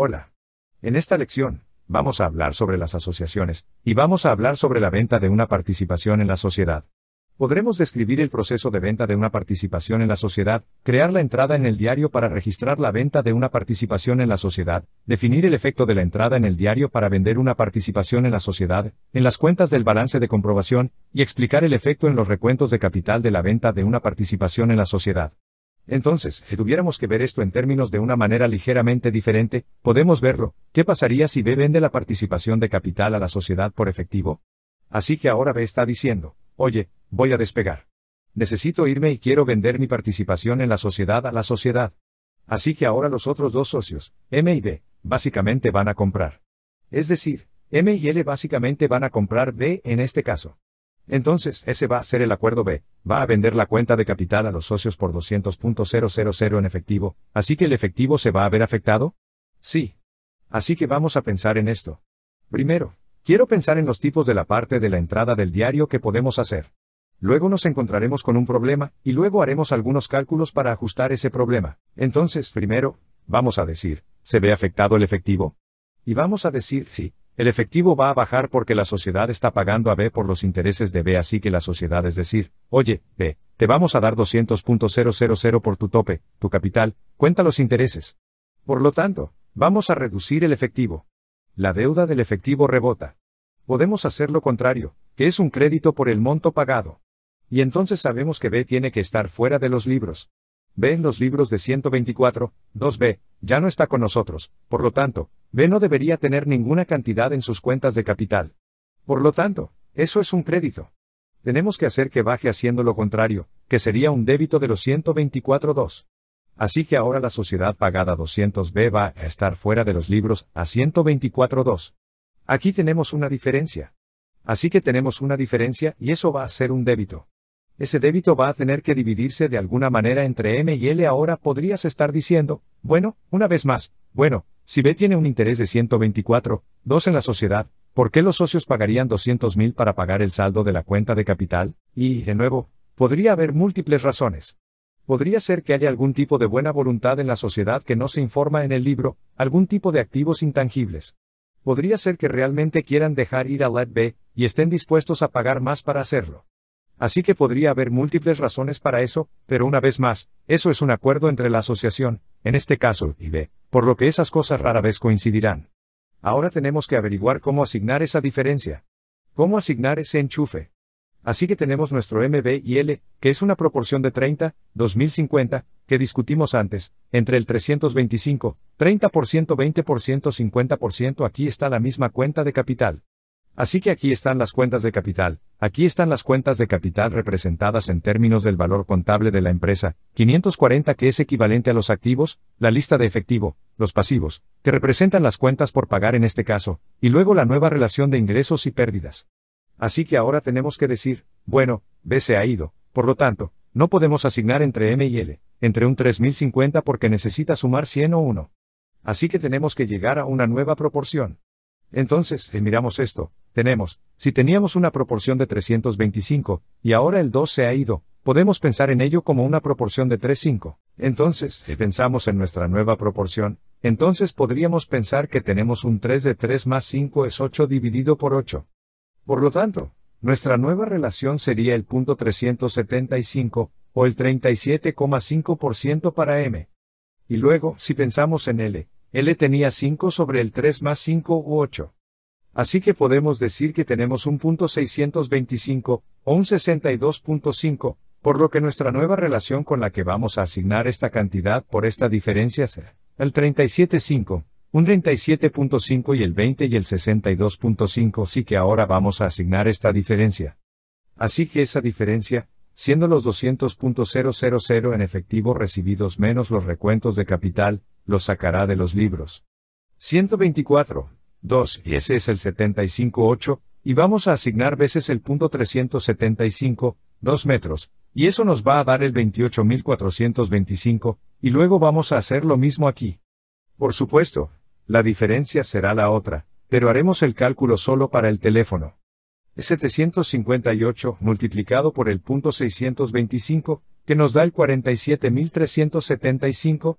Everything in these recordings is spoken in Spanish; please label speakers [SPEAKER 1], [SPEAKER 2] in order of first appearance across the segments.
[SPEAKER 1] Hola. En esta lección, vamos a hablar sobre las asociaciones, y vamos a hablar sobre la venta de una participación en la sociedad. Podremos describir el proceso de venta de una participación en la sociedad, crear la entrada en el diario para registrar la venta de una participación en la sociedad, definir el efecto de la entrada en el diario para vender una participación en la sociedad, en las cuentas del balance de comprobación, y explicar el efecto en los recuentos de capital de la venta de una participación en la sociedad. Entonces, si tuviéramos que ver esto en términos de una manera ligeramente diferente, podemos verlo. ¿Qué pasaría si B vende la participación de capital a la sociedad por efectivo? Así que ahora B está diciendo, oye, voy a despegar. Necesito irme y quiero vender mi participación en la sociedad a la sociedad. Así que ahora los otros dos socios, M y B, básicamente van a comprar. Es decir, M y L básicamente van a comprar B en este caso. Entonces, ese va a ser el acuerdo B, va a vender la cuenta de capital a los socios por 200.000 en efectivo, así que el efectivo se va a ver afectado? Sí. Así que vamos a pensar en esto. Primero, quiero pensar en los tipos de la parte de la entrada del diario que podemos hacer. Luego nos encontraremos con un problema, y luego haremos algunos cálculos para ajustar ese problema. Entonces, primero, vamos a decir, ¿se ve afectado el efectivo? Y vamos a decir, sí, el efectivo va a bajar porque la sociedad está pagando a B por los intereses de B, así que la sociedad es decir, oye, B, te vamos a dar 200.000 por tu tope, tu capital, cuenta los intereses. Por lo tanto, vamos a reducir el efectivo. La deuda del efectivo rebota. Podemos hacer lo contrario, que es un crédito por el monto pagado. Y entonces sabemos que B tiene que estar fuera de los libros. B en los libros de 124, 2B, ya no está con nosotros, por lo tanto, B no debería tener ninguna cantidad en sus cuentas de capital. Por lo tanto, eso es un crédito. Tenemos que hacer que baje haciendo lo contrario, que sería un débito de los 124.2. Así que ahora la sociedad pagada 200B va a estar fuera de los libros a 124.2. Aquí tenemos una diferencia. Así que tenemos una diferencia y eso va a ser un débito. Ese débito va a tener que dividirse de alguna manera entre M y L. Ahora podrías estar diciendo, bueno, una vez más, bueno, si B tiene un interés de 124, 2 en la sociedad, ¿por qué los socios pagarían 200 mil para pagar el saldo de la cuenta de capital? Y, de nuevo, podría haber múltiples razones. Podría ser que haya algún tipo de buena voluntad en la sociedad que no se informa en el libro, algún tipo de activos intangibles. Podría ser que realmente quieran dejar ir a Let B, y estén dispuestos a pagar más para hacerlo. Así que podría haber múltiples razones para eso, pero una vez más, eso es un acuerdo entre la asociación, en este caso, y B, por lo que esas cosas rara vez coincidirán. Ahora tenemos que averiguar cómo asignar esa diferencia. ¿Cómo asignar ese enchufe? Así que tenemos nuestro y L, que es una proporción de 30, 2050, que discutimos antes, entre el 325, 30%, 20%, 50%, aquí está la misma cuenta de capital. Así que aquí están las cuentas de capital, aquí están las cuentas de capital representadas en términos del valor contable de la empresa, 540 que es equivalente a los activos, la lista de efectivo, los pasivos, que representan las cuentas por pagar en este caso, y luego la nueva relación de ingresos y pérdidas. Así que ahora tenemos que decir, bueno, B se ha ido, por lo tanto, no podemos asignar entre M y L, entre un 3050 porque necesita sumar 100 o 1. Así que tenemos que llegar a una nueva proporción. Entonces, si eh, miramos esto, tenemos, si teníamos una proporción de 325, y ahora el 2 se ha ido, podemos pensar en ello como una proporción de 35. Entonces, si pensamos en nuestra nueva proporción, entonces podríamos pensar que tenemos un 3 de 3 más 5 es 8 dividido por 8. Por lo tanto, nuestra nueva relación sería el punto 375, o el 37,5% para m. Y luego, si pensamos en L, L tenía 5 sobre el 3 más 5 u 8. Así que podemos decir que tenemos un punto 625, o un 62.5, por lo que nuestra nueva relación con la que vamos a asignar esta cantidad por esta diferencia será el 37.5, un 37.5 y el 20 y el 62.5, sí que ahora vamos a asignar esta diferencia. Así que esa diferencia, siendo los 200.000 en efectivo recibidos menos los recuentos de capital, lo sacará de los libros. 124. 2. Y ese es el 75.8, y vamos a asignar veces el punto 375, 2 metros, y eso nos va a dar el 28.425, y luego vamos a hacer lo mismo aquí. Por supuesto, la diferencia será la otra, pero haremos el cálculo solo para el teléfono. 758 multiplicado por el punto 625, que nos da el 47.375,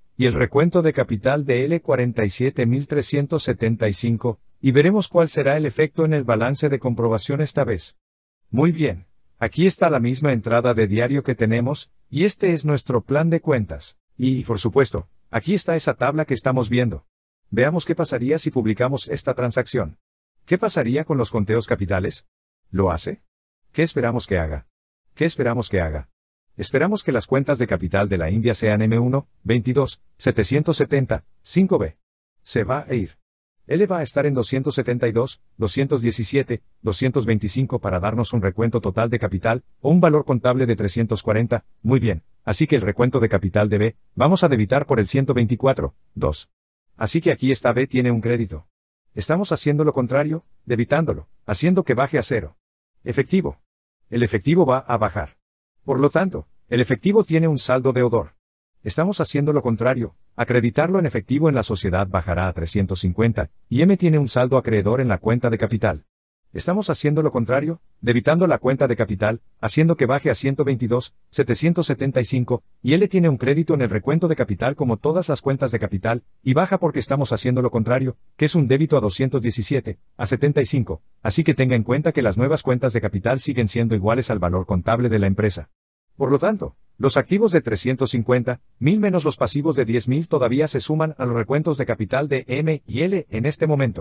[SPEAKER 1] y el recuento de capital de L47375, y veremos cuál será el efecto en el balance de comprobación esta vez. Muy bien, aquí está la misma entrada de diario que tenemos, y este es nuestro plan de cuentas. Y, por supuesto, aquí está esa tabla que estamos viendo. Veamos qué pasaría si publicamos esta transacción. ¿Qué pasaría con los conteos capitales? ¿Lo hace? ¿Qué esperamos que haga? ¿Qué esperamos que haga? Esperamos que las cuentas de capital de la India sean M1, 22, 770, 5B. Se va a ir. L va a estar en 272, 217, 225 para darnos un recuento total de capital, o un valor contable de 340, muy bien, así que el recuento de capital de B, vamos a debitar por el 124, 2. Así que aquí esta B tiene un crédito. Estamos haciendo lo contrario, debitándolo, haciendo que baje a cero. Efectivo. El efectivo va a bajar. Por lo tanto, el efectivo tiene un saldo de odor. Estamos haciendo lo contrario, acreditarlo en efectivo en la sociedad bajará a 350, y M tiene un saldo acreedor en la cuenta de capital. Estamos haciendo lo contrario, debitando la cuenta de capital, haciendo que baje a 122, 775, y L tiene un crédito en el recuento de capital como todas las cuentas de capital, y baja porque estamos haciendo lo contrario, que es un débito a 217, a 75, así que tenga en cuenta que las nuevas cuentas de capital siguen siendo iguales al valor contable de la empresa. Por lo tanto, los activos de 350, 1000 menos los pasivos de 10.000 todavía se suman a los recuentos de capital de M y L en este momento.